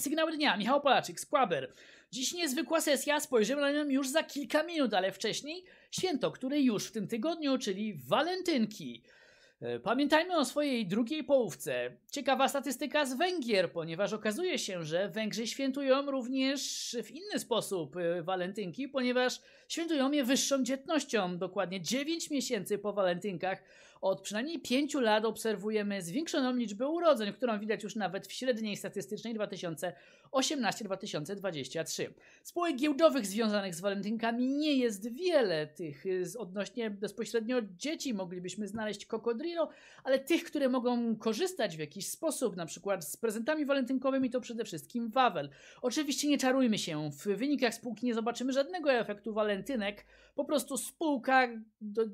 Sygnały dnia, Michał Polaczyk, Skłaber. Dziś niezwykła sesja, spojrzymy na nią już za kilka minut, ale wcześniej święto, które już w tym tygodniu, czyli walentynki. E, pamiętajmy o swojej drugiej połówce. Ciekawa statystyka z Węgier, ponieważ okazuje się, że Węgrzy świętują również w inny sposób e, walentynki, ponieważ świętują je wyższą dzietnością, dokładnie 9 miesięcy po walentynkach od przynajmniej pięciu lat obserwujemy zwiększoną liczbę urodzeń, którą widać już nawet w średniej statystycznej 2000 18-2023. Spółek giełdowych związanych z walentynkami nie jest wiele. Tych y, odnośnie bezpośrednio dzieci moglibyśmy znaleźć kokodrilo, ale tych, które mogą korzystać w jakiś sposób, na przykład z prezentami walentynkowymi, to przede wszystkim Wawel. Oczywiście nie czarujmy się, w wynikach spółki nie zobaczymy żadnego efektu walentynek, po prostu spółka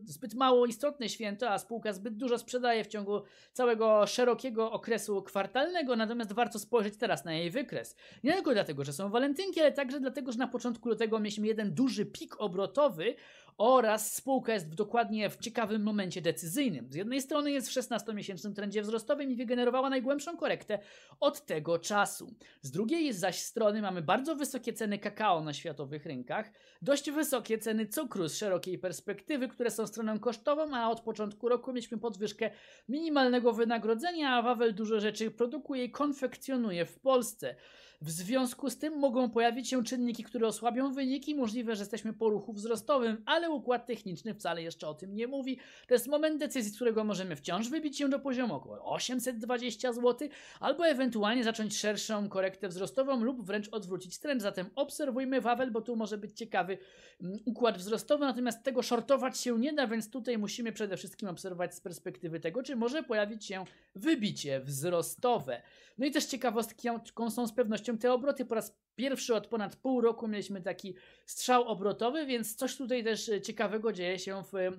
zbyt mało istotne święto, a spółka zbyt dużo sprzedaje w ciągu całego szerokiego okresu kwartalnego, natomiast warto spojrzeć teraz na jej wykres. Nie tylko dlatego, że są walentynki, ale także dlatego, że na początku lutego mieliśmy jeden duży pik obrotowy oraz spółka jest w dokładnie w ciekawym momencie decyzyjnym. Z jednej strony jest w 16-miesięcznym trendzie wzrostowym i wygenerowała najgłębszą korektę od tego czasu. Z drugiej zaś strony mamy bardzo wysokie ceny kakao na światowych rynkach, dość wysokie ceny cukru z szerokiej perspektywy, które są stroną kosztową, a od początku roku mieliśmy podwyżkę minimalnego wynagrodzenia, a Wawel dużo rzeczy produkuje i konfekcjonuje w Polsce. W związku z tym mogą pojawić się czynniki, które osłabią wyniki. Możliwe, że jesteśmy po ruchu wzrostowym, ale układ techniczny wcale jeszcze o tym nie mówi. To jest moment decyzji, z którego możemy wciąż wybić się do poziomu około 820 zł, albo ewentualnie zacząć szerszą korektę wzrostową lub wręcz odwrócić trend. Zatem obserwujmy Wawel, bo tu może być ciekawy mm, układ wzrostowy, natomiast tego shortować się nie da, więc tutaj musimy przede wszystkim obserwować z perspektywy tego, czy może pojawić się wybicie wzrostowe. No i też ciekawostką są z pewnością te obroty. Po raz pierwszy od ponad pół roku mieliśmy taki strzał obrotowy, więc coś tutaj też e, ciekawego dzieje się w, e,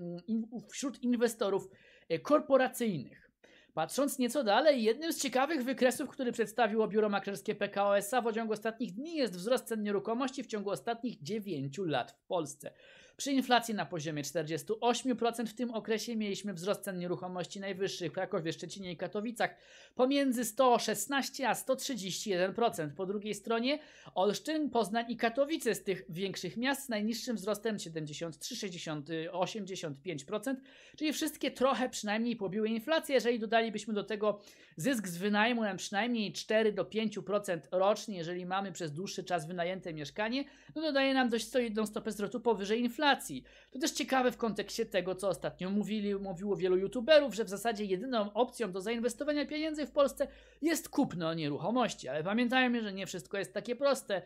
wśród inwestorów e, korporacyjnych. Patrząc nieco dalej, jednym z ciekawych wykresów, który przedstawiło biuro maklerskie PKO SA w ciągu ostatnich dni jest wzrost cen nieruchomości w ciągu ostatnich 9 lat w Polsce. Przy inflacji na poziomie 48% w tym okresie mieliśmy wzrost cen nieruchomości najwyższych w Krakowie, Szczecinie i Katowicach pomiędzy 116 a 131%. Po drugiej stronie Olsztyn, Poznań i Katowice z tych większych miast z najniższym wzrostem 73, 68, 85%, czyli wszystkie trochę przynajmniej pobiły inflację. Jeżeli dodalibyśmy do tego zysk z wynajmu na przynajmniej 4 do 5% rocznie, jeżeli mamy przez dłuższy czas wynajęte mieszkanie, no dodaje nam dość solidną stopę zwrotu powyżej inflacji informacji. To też ciekawe w kontekście tego, co ostatnio mówili, mówiło wielu youtuberów, że w zasadzie jedyną opcją do zainwestowania pieniędzy w Polsce jest kupno nieruchomości. Ale pamiętajmy, że nie wszystko jest takie proste.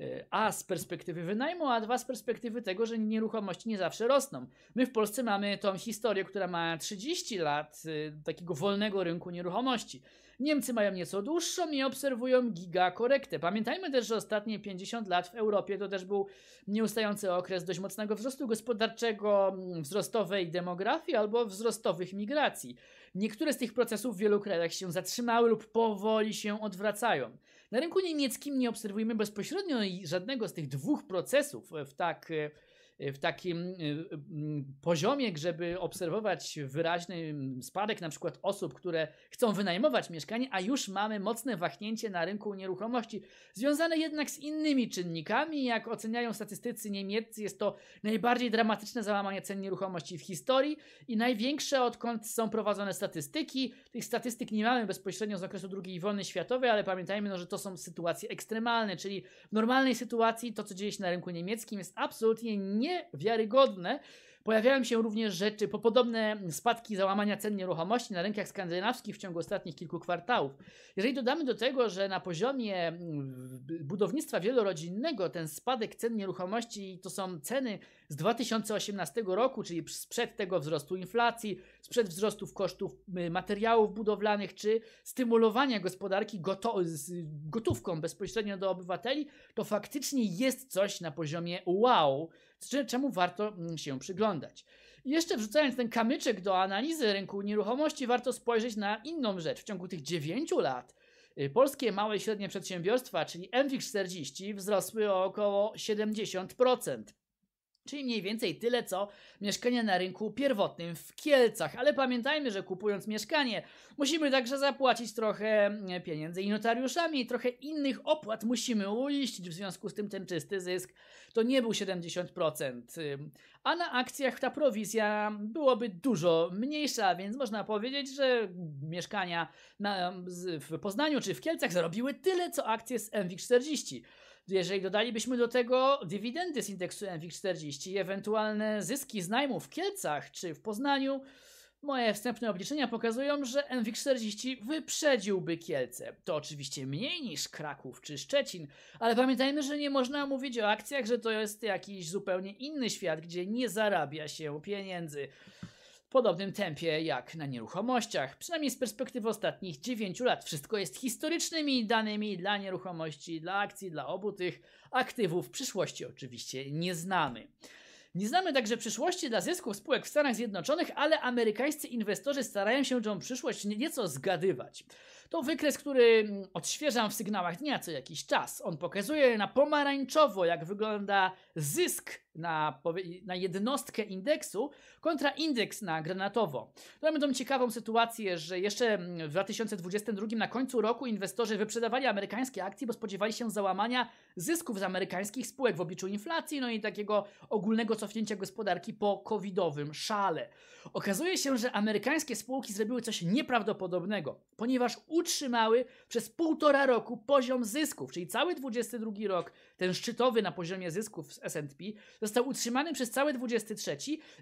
Y, a z perspektywy wynajmu, a dwa z perspektywy tego, że nieruchomości nie zawsze rosną. My w Polsce mamy tą historię, która ma 30 lat y, takiego wolnego rynku nieruchomości. Niemcy mają nieco dłuższą i obserwują gigakorektę. Pamiętajmy też, że ostatnie 50 lat w Europie to też był nieustający okres dość mocnego wzrostu gospodarczego, mm, wzrostowej demografii albo wzrostowych migracji. Niektóre z tych procesów w wielu krajach się zatrzymały lub powoli się odwracają. Na rynku niemieckim nie obserwujemy bezpośrednio żadnego z tych dwóch procesów w tak e, Y, w takim y, y, poziomie, żeby obserwować wyraźny mm, spadek na przykład osób, które chcą wynajmować mieszkanie, a już mamy mocne wahnięcie na rynku nieruchomości, związane jednak z innymi czynnikami. Jak oceniają statystycy niemieccy, jest to najbardziej dramatyczne załamanie cen nieruchomości w historii i największe odkąd są prowadzone statystyki. Tych statystyk nie mamy bezpośrednio z okresu II wojny światowej, ale pamiętajmy, no, że to są sytuacje ekstremalne, czyli w normalnej sytuacji to, co dzieje się na rynku niemieckim jest absolutnie nie niewiarygodne. Pojawiają się również rzeczy, po podobne spadki załamania cen nieruchomości na rynkach skandynawskich w ciągu ostatnich kilku kwartałów. Jeżeli dodamy do tego, że na poziomie mm, budownictwa wielorodzinnego ten spadek cen nieruchomości to są ceny z 2018 roku, czyli sprzed tego wzrostu inflacji, sprzed wzrostów kosztów y, materiałów budowlanych czy stymulowania gospodarki gotówką bezpośrednio do obywateli, to faktycznie jest coś na poziomie wow. Znaczy, czemu warto mm, się przyglądać. I jeszcze wrzucając ten kamyczek do analizy rynku nieruchomości, warto spojrzeć na inną rzecz. W ciągu tych 9 lat y, polskie małe i średnie przedsiębiorstwa, czyli MWIG 40, wzrosły o około 70%. Czyli mniej więcej tyle, co mieszkania na rynku pierwotnym w Kielcach. Ale pamiętajmy, że kupując mieszkanie, musimy także zapłacić trochę mm, pieniędzy i notariuszami, i trochę innych opłat musimy uiścić. W związku z tym ten czysty zysk to nie był 70%. A na akcjach ta prowizja byłoby dużo mniejsza, więc można powiedzieć, że mieszkania na, w Poznaniu czy w Kielcach zarobiły tyle, co akcje z MW 40. Jeżeli dodalibyśmy do tego dywidendy z indeksu MWIG40 ewentualne zyski z najmu w Kielcach czy w Poznaniu, moje wstępne obliczenia pokazują, że MWIG40 wyprzedziłby Kielce. To oczywiście mniej niż Kraków czy Szczecin, ale pamiętajmy, że nie można mówić o akcjach, że to jest jakiś zupełnie inny świat, gdzie nie zarabia się pieniędzy podobnym tempie jak na nieruchomościach, przynajmniej z perspektywy ostatnich 9 lat. Wszystko jest historycznymi danymi dla nieruchomości, dla akcji, dla obu tych aktywów. Przyszłości oczywiście nie znamy. Nie znamy także przyszłości dla zysków spółek w Stanach Zjednoczonych, ale amerykańscy inwestorzy starają się tą przyszłość nieco zgadywać. To wykres, który mm, odświeżam w sygnałach dnia co jakiś czas. On pokazuje na pomarańczowo, jak wygląda zysk na, na jednostkę indeksu kontra indeks na granatowo. To mamy tą ciekawą sytuację, że jeszcze mm, w 2022 na końcu roku inwestorzy wyprzedawali amerykańskie akcje, bo spodziewali się załamania zysków z amerykańskich spółek w obliczu inflacji, no i takiego ogólnego cofnięcia gospodarki po covidowym szale. Okazuje się, że amerykańskie spółki zrobiły coś nieprawdopodobnego, ponieważ utrzymały przez półtora roku poziom zysków, czyli cały 22 rok, ten szczytowy na poziomie zysków z S&P, został utrzymany przez cały 23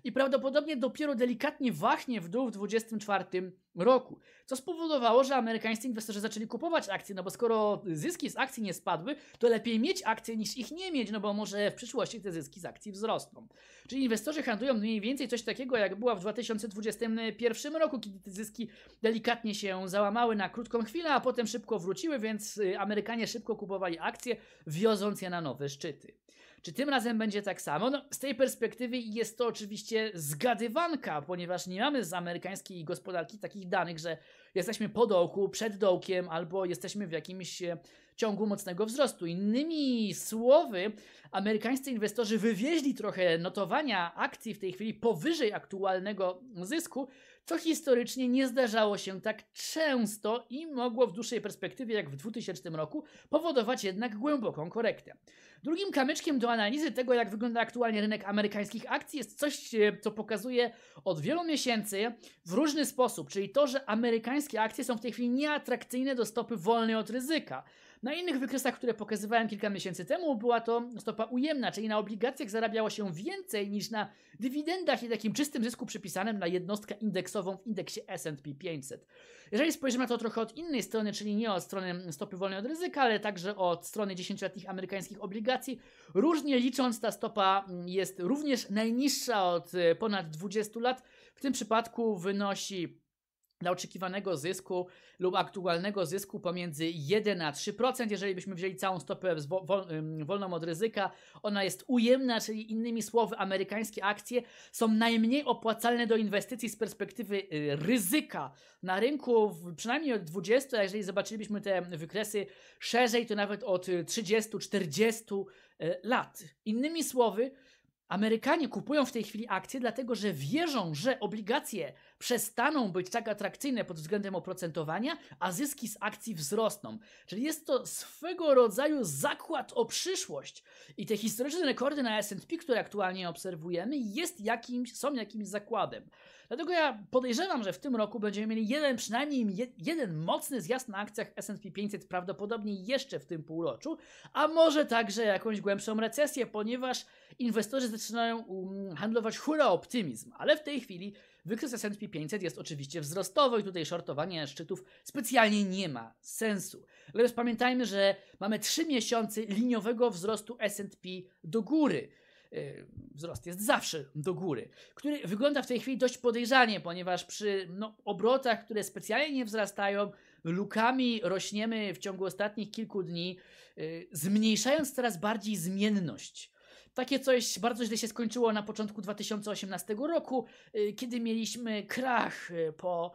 i prawdopodobnie dopiero delikatnie wahnie w dół w 24 roku. Co spowodowało, że amerykańscy inwestorzy zaczęli kupować akcje, no bo skoro zyski z akcji nie spadły, to lepiej mieć akcje niż ich nie mieć, no bo może w przyszłości te zyski z akcji wzrosną. Czyli inwestorzy handlują mniej więcej coś takiego, jak była w 2021 roku, kiedy te zyski delikatnie się załamały na krótką chwilę, a potem szybko wróciły, więc y, Amerykanie szybko kupowali akcje, wioząc je na nowe szczyty. Czy tym razem będzie tak samo? No, z tej perspektywy jest to oczywiście zgadywanka, ponieważ nie mamy z amerykańskiej gospodarki takich danych, że jesteśmy po dołku, przed dołkiem albo jesteśmy w jakimś e, ciągu mocnego wzrostu. Innymi słowy, amerykańscy inwestorzy wywieźli trochę notowania akcji w tej chwili powyżej aktualnego zysku, co historycznie nie zdarzało się tak często i mogło w dłuższej perspektywie, jak w 2000 roku, powodować jednak głęboką korektę. Drugim kamyczkiem do analizy tego, jak wygląda aktualnie rynek amerykańskich akcji, jest coś, e, co pokazuje od wielu miesięcy w różny sposób, czyli to, że amerykańskie akcje są w tej chwili nieatrakcyjne do stopy wolnej od ryzyka. Na innych wykresach, które pokazywałem kilka miesięcy temu, była to stopa ujemna, czyli na obligacjach zarabiało się więcej niż na dywidendach i takim czystym zysku przypisanym na jednostkę indeksową w indeksie S&P 500. Jeżeli spojrzymy na to trochę od innej strony, czyli nie od strony stopy wolnej od ryzyka, ale także od strony 10-letnich amerykańskich obligacji, różnie licząc ta stopa jest również najniższa od y, ponad 20 lat. W tym przypadku wynosi na oczekiwanego zysku lub aktualnego zysku pomiędzy 1 a 3%. Jeżeli byśmy wzięli całą stopę wolną od ryzyka, ona jest ujemna, czyli innymi słowy, amerykańskie akcje są najmniej opłacalne do inwestycji z perspektywy y, ryzyka na rynku, przynajmniej od 20, a jeżeli zobaczylibyśmy te wykresy szerzej, to nawet od 30-40 y, lat. Innymi słowy, Amerykanie kupują w tej chwili akcje, dlatego że wierzą, że obligacje przestaną być tak atrakcyjne pod względem oprocentowania, a zyski z akcji wzrosną. Czyli jest to swego rodzaju zakład o przyszłość. I te historyczne rekordy na SP, które aktualnie obserwujemy, jest jakimś, są jakimś zakładem. Dlatego ja podejrzewam, że w tym roku będziemy mieli jeden, przynajmniej jeden mocny zjazd na akcjach S&P 500 prawdopodobnie jeszcze w tym półroczu, a może także jakąś głębszą recesję, ponieważ inwestorzy zaczynają um, handlować hura optymizm, ale w tej chwili wykres S&P 500 jest oczywiście wzrostowy i tutaj shortowanie szczytów specjalnie nie ma sensu. Natomiast pamiętajmy, że mamy 3 miesiące liniowego wzrostu S&P do góry. Y, wzrost jest zawsze do góry, który wygląda w tej chwili dość podejrzanie, ponieważ przy no, obrotach, które specjalnie nie wzrastają, lukami rośniemy w ciągu ostatnich kilku dni, y, zmniejszając coraz bardziej zmienność takie coś bardzo źle się skończyło na początku 2018 roku, y, kiedy mieliśmy krach y, po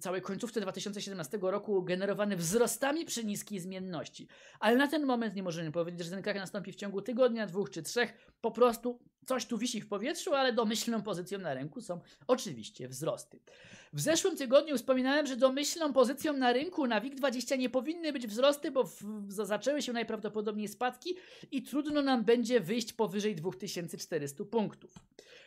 całej końcówce 2017 roku generowany wzrostami przy niskiej zmienności. Ale na ten moment nie możemy powiedzieć, że ten krach nastąpi w ciągu tygodnia, dwóch czy trzech. Po prostu Coś tu wisi w powietrzu, ale domyślną pozycją na rynku są oczywiście wzrosty. W zeszłym tygodniu wspominałem, że domyślną pozycją na rynku na WIG20 nie powinny być wzrosty, bo w, w, zaczęły się najprawdopodobniej spadki i trudno nam będzie wyjść powyżej 2400 punktów.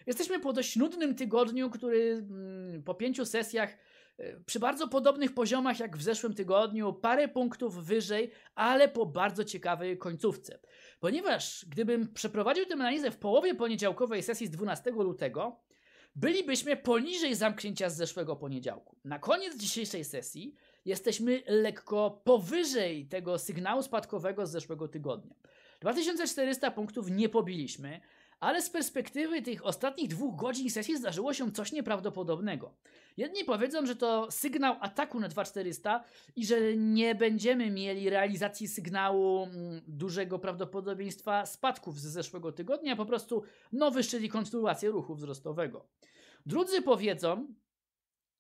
Jesteśmy po dość nudnym tygodniu, który mm, po pięciu sesjach e, przy bardzo podobnych poziomach jak w zeszłym tygodniu, parę punktów wyżej, ale po bardzo ciekawej końcówce. Ponieważ gdybym przeprowadził tę analizę w połowie poniedziałkowej sesji z 12 lutego, bylibyśmy poniżej zamknięcia z zeszłego poniedziałku. Na koniec dzisiejszej sesji jesteśmy lekko powyżej tego sygnału spadkowego z zeszłego tygodnia. 2400 punktów nie pobiliśmy. Ale z perspektywy tych ostatnich dwóch godzin sesji zdarzyło się coś nieprawdopodobnego. Jedni powiedzą, że to sygnał ataku na 2400 i że nie będziemy mieli realizacji sygnału mm, dużego prawdopodobieństwa spadków z zeszłego tygodnia, po prostu nowy szczyt i kontynuację ruchu wzrostowego. Drudzy powiedzą,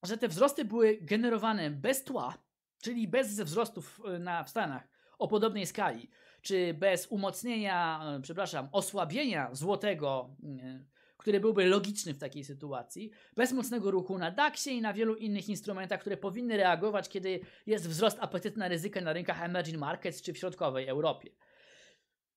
że te wzrosty były generowane bez tła, czyli bez wzrostów y, na, w Stanach o podobnej skali, czy bez umocnienia, e, przepraszam, osłabienia złotego, e, który byłby logiczny w takiej sytuacji, bez mocnego ruchu na DAX-ie i na wielu innych instrumentach, które powinny reagować, kiedy jest wzrost apetytu na ryzyka na rynkach emerging markets czy w środkowej Europie.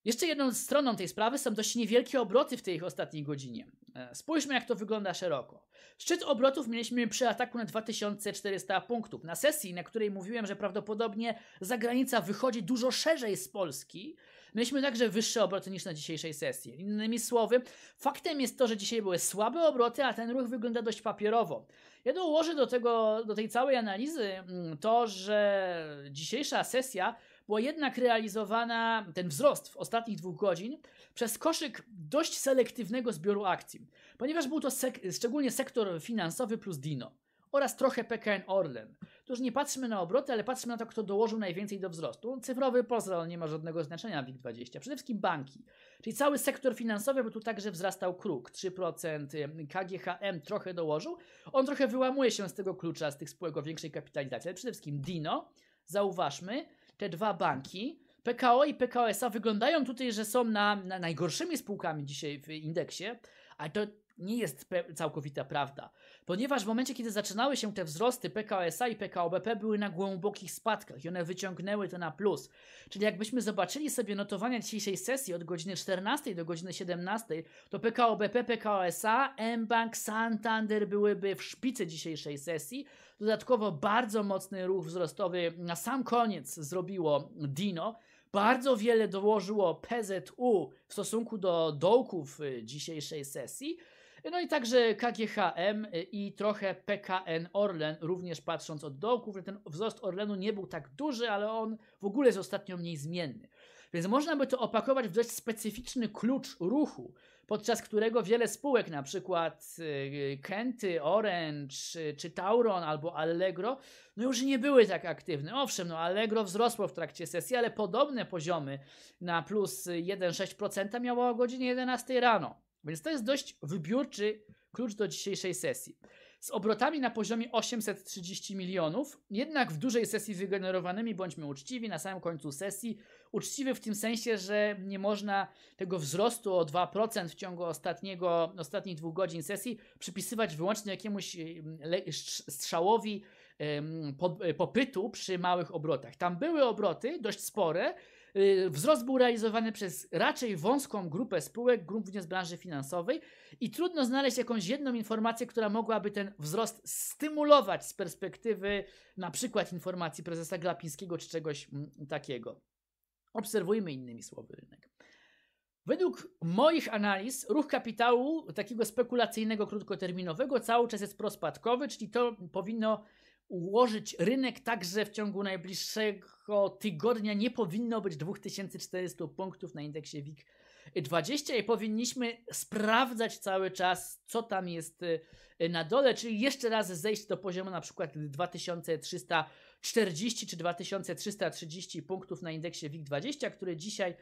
Jeszcze jedną stroną tej sprawy są dość niewielkie obroty w tej ich ostatniej godzinie. E, spójrzmy, jak to wygląda szeroko. Szczyt obrotów mieliśmy przy ataku na 2400 punktów. Na sesji, na której mówiłem, że prawdopodobnie zagranica wychodzi dużo szerzej z Polski, mieliśmy także wyższe obroty niż na dzisiejszej sesji. Innymi słowy, faktem jest to, że dzisiaj były słabe obroty, a ten ruch wygląda dość papierowo. Ja dołożę do, tego, do tej całej analizy mm, to, że dzisiejsza sesja była jednak realizowana, ten wzrost w ostatnich dwóch godzin, przez koszyk dość selektywnego zbioru akcji, ponieważ był to sek szczególnie sektor finansowy plus Dino oraz trochę PKN Orlen. Tu już nie patrzmy na obroty, ale patrzmy na to, kto dołożył najwięcej do wzrostu. Cyfrowy poza nie ma żadnego znaczenia WIG20. Przede wszystkim banki, czyli cały sektor finansowy, bo tu także wzrastał kruk 3%, KGHM trochę dołożył. On trochę wyłamuje się z tego klucza, z tych spółek o większej kapitalizacji, ale przede wszystkim Dino, zauważmy, te dwa banki, PKO i PKSA wyglądają tutaj, że są na, na najgorszymi spółkami dzisiaj w indeksie, ale to nie jest całkowita prawda, ponieważ w momencie, kiedy zaczynały się te wzrosty, PKSA i PKOBP były na głębokich spadkach i one wyciągnęły to na plus. Czyli jakbyśmy zobaczyli sobie notowania dzisiejszej sesji od godziny 14 do godziny 17, to PKOBP, PKSA, mBank, Santander byłyby w szpicy dzisiejszej sesji. Dodatkowo bardzo mocny ruch wzrostowy na sam koniec zrobiło Dino. Bardzo wiele dołożyło PZU w stosunku do dołków y, dzisiejszej sesji. No i także KGHM y, i trochę PKN Orlen, również patrząc od dołku, ten wzrost Orlenu nie był tak duży, ale on w ogóle jest ostatnio mniej zmienny. Więc można by to opakować w dość specyficzny klucz ruchu, podczas którego wiele spółek, na przykład y, y, Kenty, Orange czy Tauron albo Allegro, no już nie były tak aktywne. Owszem, no Allegro wzrosło w trakcie sesji, ale podobne poziomy na plus 1,6% miało o godzinie 11 rano. Więc to jest dość wybiórczy klucz do dzisiejszej sesji. Z obrotami na poziomie 830 milionów, jednak w dużej sesji wygenerowanymi, bądźmy uczciwi, na samym końcu sesji, uczciwy w tym sensie, że nie można tego wzrostu o 2% w ciągu ostatniego, ostatnich dwóch godzin sesji przypisywać wyłącznie jakiemuś mm, strzałowi popytu przy małych obrotach. Tam były obroty dość spore, Y, wzrost był realizowany przez raczej wąską grupę spółek, głównie z branży finansowej i trudno znaleźć jakąś jedną informację, która mogłaby ten wzrost stymulować z perspektywy na przykład informacji prezesa Glapińskiego czy czegoś mm, takiego. Obserwujmy innymi słowy rynek. Według moich analiz ruch kapitału takiego spekulacyjnego, krótkoterminowego cały czas jest prospadkowy, czyli to powinno ułożyć rynek tak, że w ciągu najbliższego tygodnia nie powinno być 2400 punktów na indeksie WIG20 i powinniśmy sprawdzać cały czas, co tam jest y, na dole, czyli jeszcze raz zejść do poziomu na przykład 2340 czy 2330 punktów na indeksie WIG20, który dzisiaj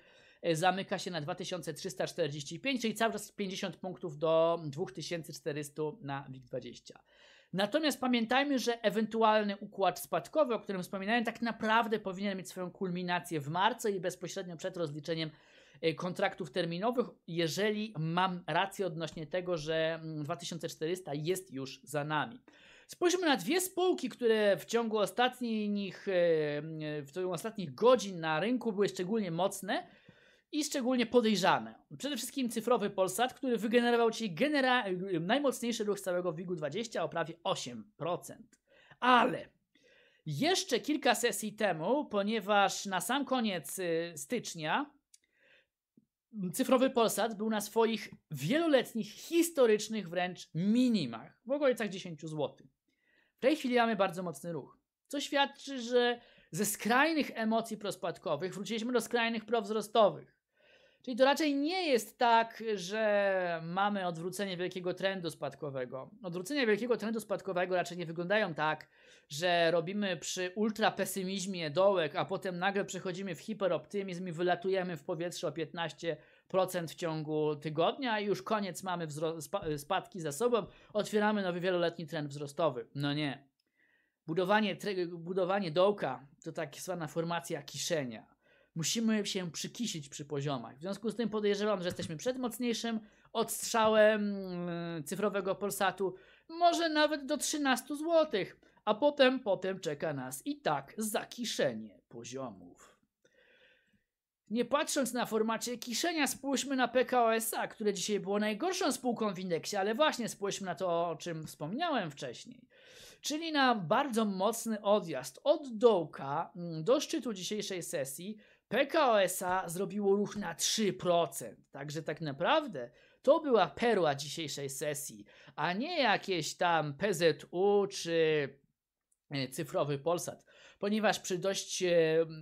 y, zamyka się na 2345, czyli cały czas 50 punktów do 2400 na WIG20. Natomiast pamiętajmy, że ewentualny układ spadkowy, o którym wspominałem, tak naprawdę powinien mieć swoją kulminację w marcu i bezpośrednio przed rozliczeniem e, kontraktów terminowych, jeżeli mam rację odnośnie tego, że 2400 mm, jest już za nami. Spójrzmy na dwie spółki, które w ciągu ostatnich, e, e, w ciągu ostatnich godzin na rynku były szczególnie mocne i szczególnie podejrzane. Przede wszystkim cyfrowy Polsat, który wygenerował ci genera- najmocniejszy ruch całego WIG-20 o prawie 8%. Ale jeszcze kilka sesji temu, ponieważ na sam koniec y, stycznia cyfrowy Polsat był na swoich wieloletnich, historycznych wręcz minimach w okolicach 10 zł. W tej chwili mamy bardzo mocny ruch, co świadczy, że ze skrajnych emocji prospadkowych wróciliśmy do skrajnych prowzrostowych. Czyli to raczej nie jest tak, że mamy odwrócenie wielkiego trendu spadkowego. Odwrócenie wielkiego trendu spadkowego raczej nie wyglądają tak, że robimy przy ultrapesymizmie dołek, a potem nagle przechodzimy w hiperoptymizm i wylatujemy w powietrze o 15% w ciągu tygodnia i już koniec mamy spadki za sobą, otwieramy nowy wieloletni trend wzrostowy. No nie. Budowanie, budowanie dołka to tak zwana formacja kiszenia musimy się przykisić przy poziomach. W związku z tym podejrzewam, że jesteśmy przed mocniejszym odstrzałem mm, cyfrowego Polsatu, może nawet do 13 zł, a potem, potem czeka nas i tak zakiszenie poziomów. Nie patrząc na formacie kiszenia, spójrzmy na PKOSA, które dzisiaj było najgorszą spółką w indeksie, ale właśnie spójrzmy na to, o czym wspomniałem wcześniej. Czyli na bardzo mocny odjazd od dołka mm, do szczytu dzisiejszej sesji PKOSA zrobiło ruch na 3%. Także tak naprawdę to była perła dzisiejszej sesji, a nie jakieś tam PZU czy e, cyfrowy Polsat, ponieważ przy dość e,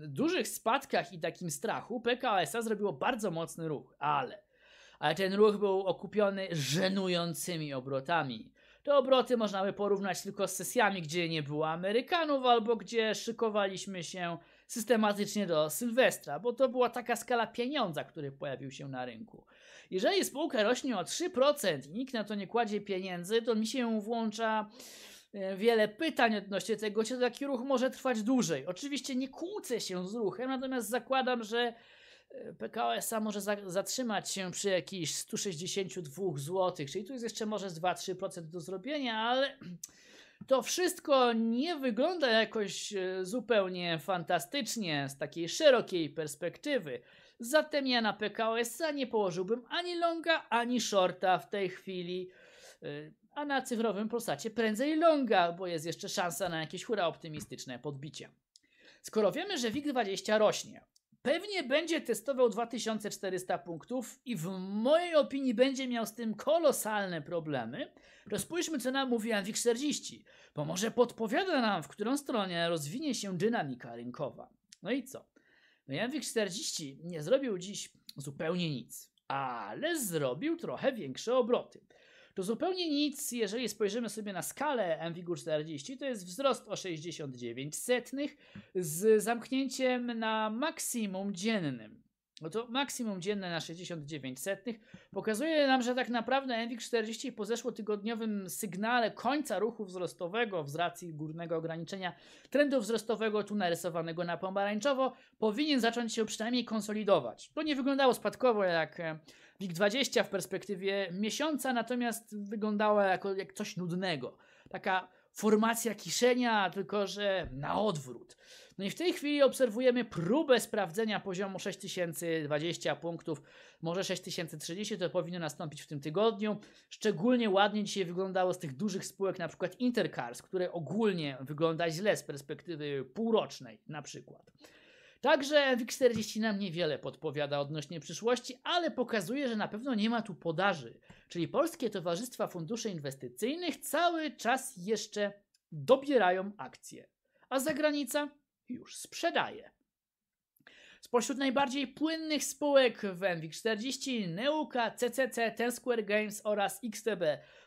dużych spadkach i takim strachu PKOSA zrobiło bardzo mocny ruch, ale, ale ten ruch był okupiony żenującymi obrotami. Te obroty można by porównać tylko z sesjami, gdzie nie było Amerykanów albo gdzie szykowaliśmy się systematycznie do Sylwestra, bo to była taka skala pieniądza, który pojawił się na rynku. Jeżeli spółka rośnie o 3% i nikt na to nie kładzie pieniędzy, to mi się włącza e, wiele pytań odnośnie tego, czy taki ruch może trwać dłużej. Oczywiście nie kłócę się z ruchem, natomiast zakładam, że e, PKO SA może za, zatrzymać się przy jakichś 162 zł, czyli tu jest jeszcze może z 2-3% do zrobienia, ale To wszystko nie wygląda jakoś e, zupełnie fantastycznie z takiej szerokiej perspektywy. Zatem ja na PKOSA nie położyłbym ani longa, ani shorta w tej chwili. E, a na cyfrowym Polsacie prędzej longa, bo jest jeszcze szansa na jakieś hura optymistyczne podbicie. Skoro wiemy, że WIG20 rośnie, Pewnie będzie testował 2400 punktów i w mojej opinii będzie miał z tym kolosalne problemy. Rozpójrzmy, co nam mówi Anwik 40, bo może podpowiada nam, w którą stronę rozwinie się dynamika rynkowa. No i co? No Janwik 40 nie zrobił dziś zupełnie nic, ale zrobił trochę większe obroty. To zupełnie nic, jeżeli spojrzymy sobie na skalę MWG40, to jest wzrost o 69 setnych z zamknięciem na maksimum dziennym no to maksimum dzienne na 69 setnych pokazuje nam, że tak naprawdę NWIK 40 po zeszłotygodniowym sygnale końca ruchu wzrostowego z racji górnego ograniczenia trendu wzrostowego tu narysowanego na pomarańczowo powinien zacząć się przynajmniej konsolidować. To nie wyglądało spadkowo jak e, WIG20 w perspektywie miesiąca, natomiast wyglądało jako jak coś nudnego. Taka formacja kiszenia, tylko że na odwrót. No i w tej chwili obserwujemy próbę sprawdzenia poziomu 6020 punktów, może 6030, to powinno nastąpić w tym tygodniu. Szczególnie ładnie dzisiaj wyglądało z tych dużych spółek, na przykład Intercars, które ogólnie wygląda źle z perspektywy półrocznej na przykład. Także WIG40 nam niewiele podpowiada odnośnie przyszłości, ale pokazuje, że na pewno nie ma tu podaży. Czyli polskie towarzystwa funduszy inwestycyjnych cały czas jeszcze dobierają akcje. A zagranica już sprzedaje. Spośród najbardziej płynnych spółek w MWIG40 Neuka, CCC, Ten Square Games oraz XTB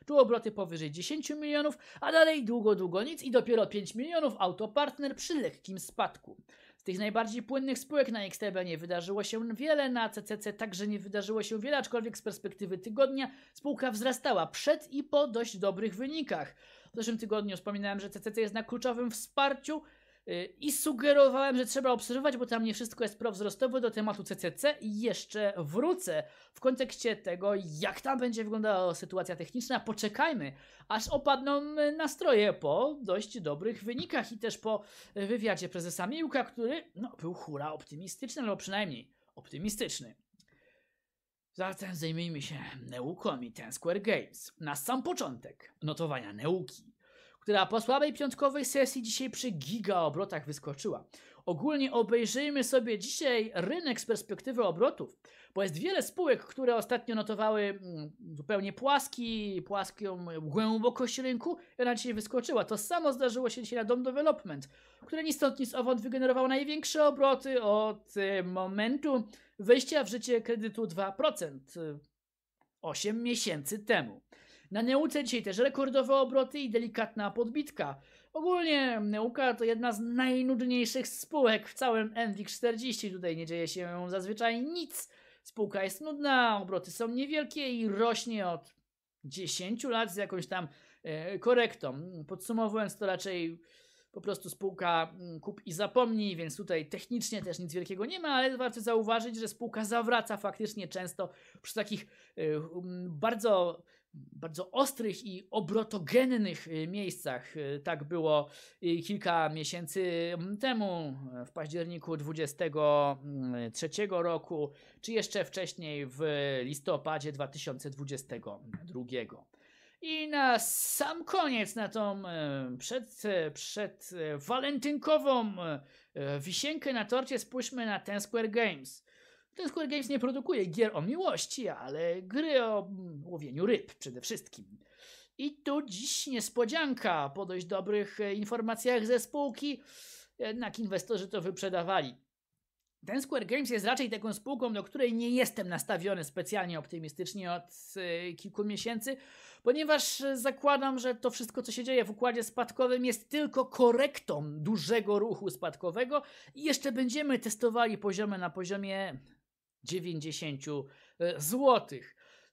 tu obroty powyżej 10 milionów, a dalej długo, długo nic i dopiero 5 milionów autopartner przy lekkim spadku. Z tych najbardziej płynnych spółek na XTB nie wydarzyło się wiele, na CCC także nie wydarzyło się wiele, aczkolwiek z perspektywy tygodnia spółka wzrastała przed i po dość dobrych wynikach. W zeszłym tygodniu wspominałem, że CCC jest na kluczowym wsparciu Y, I sugerowałem, że trzeba obserwować, bo tam nie wszystko jest prowzrostowe do tematu CCC i jeszcze wrócę w kontekście tego, jak tam będzie wyglądała sytuacja techniczna. Poczekajmy, aż opadną y, nastroje po dość dobrych wynikach i też po y, wywiadzie prezesa Miłka, który no, był hura optymistyczny, albo przynajmniej optymistyczny. Zatem zajmijmy się neuką i ten Square Games. Na sam początek notowania neuki która po słabej piątkowej sesji dzisiaj przy giga obrotach wyskoczyła. Ogólnie obejrzyjmy sobie dzisiaj rynek z perspektywy obrotów, bo jest wiele spółek, które ostatnio notowały mm, zupełnie płaski, płaską głębokość rynku, ona dzisiaj wyskoczyła. To samo zdarzyło się dzisiaj na Dom Development, który ni stąd, ni z owąd wygenerował największe obroty od y, momentu wejścia w życie kredytu 2%. 8 y, miesięcy temu. Na neuce dzisiaj też rekordowe obroty i delikatna podbitka. Ogólnie Neuka to jedna z najnudniejszych spółek w całym NWIG40. Tutaj nie dzieje się zazwyczaj nic. Spółka jest nudna, obroty są niewielkie i rośnie od 10 lat z jakąś tam e, korektą. Podsumowując to raczej po prostu spółka mm, kup i zapomni, więc tutaj technicznie też nic wielkiego nie ma, ale warto zauważyć, że spółka zawraca faktycznie często przy takich e, bardzo bardzo ostrych i obrotogennych y, miejscach. Y, tak było y, kilka miesięcy mm, temu, w październiku 2023 mm, roku, czy jeszcze wcześniej w listopadzie 2022. I na sam koniec, na tą przed, przed walentynkową wisienkę na torcie, spójrzmy na Ten Square Games. Ten Square Games nie produkuje gier o miłości, ale gry o mm, łowieniu ryb przede wszystkim. I tu dziś niespodzianka po dość dobrych e, informacjach ze spółki, jednak inwestorzy to wyprzedawali. Ten Square Games jest raczej taką spółką, do której nie jestem nastawiony specjalnie optymistycznie od y, kilku miesięcy, ponieważ e, zakładam, że to wszystko, co się dzieje w układzie spadkowym, jest tylko korektą dużego ruchu spadkowego i jeszcze będziemy testowali poziomy na poziomie 90 e, zł.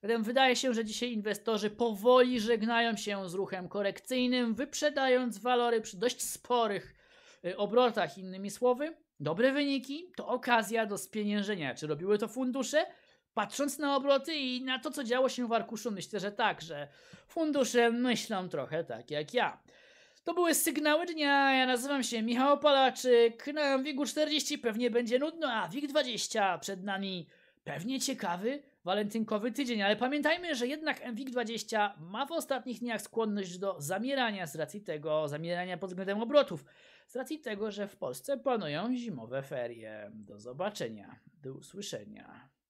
Zatem wydaje się, że dzisiaj inwestorzy powoli żegnają się z ruchem korekcyjnym, wyprzedając walory przy dość sporych e, obrotach. Innymi słowy, dobre wyniki to okazja do spieniężenia. Czy robiły to fundusze? Patrząc na obroty i na to, co działo się w arkuszu, myślę, że tak, że fundusze myślą trochę tak jak ja. To były sygnały dnia. Ja nazywam się Michał Palaczyk. Na wig 40 pewnie będzie nudno, a WIG 20 przed nami pewnie ciekawy walentynkowy tydzień, ale pamiętajmy, że jednak MWIG20 ma w ostatnich dniach skłonność do zamierania z racji tego, zamierania pod względem obrotów, z racji tego, że w Polsce planują zimowe ferie. Do zobaczenia, do usłyszenia.